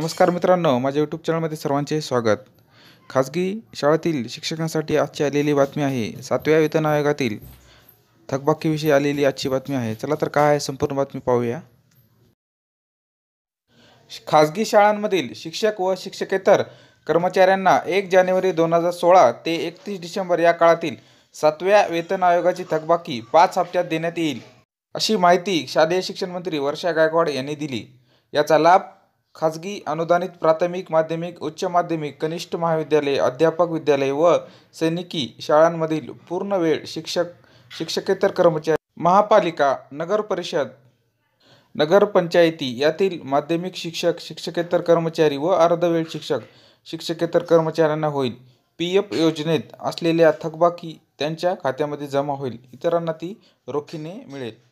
नमस्कार मित्रांनो माझ्या यूट्यूब चॅनलमध्ये सर्वांचे स्वागत खाजगी शाळेतील शिक्षकांसाठी आजची आलेली बातमी आहे सातव्या वेतन आयोगातील थकबाकीविषयी आलेली आजची बातमी आहे चला तर काय आहे संपूर्ण बातमी पाहूया खाजगी शाळांमधील शिक्षक व शिक्षकेतर कर्मचाऱ्यांना एक जानेवारी दोन हजार सोळा ते एकतीस डिसेंबर या काळातील सातव्या वेतन आयोगाची थकबाकी पाच हप्त्यात देण्यात येईल अशी माहिती शालेय शिक्षण मंत्री वर्षा गायकवाड यांनी दिली याचा लाभ खाजगी अनुदानित प्राथमिक माध्यमिक उच्च माध्यमिक कनिष्ठ महाविद्यालय अध्यापक विद्यालय व सैनिकी शाळांमधील पूर्ण वेळ शिक्षक शिक्षकेतर कर्मचारी महापालिका नगरपरिषद नगरपंचायती यातील माध्यमिक शिक्षक शिक्षकेतर कर्मचारी व अर्धवेळ शिक्षक शिक्षकेतर कर्मचाऱ्यांना होईल पी एफ योजनेत असलेल्या थकबाकी त्यांच्या खात्यामध्ये जमा होईल इतरांना ती रोखीने मिळेल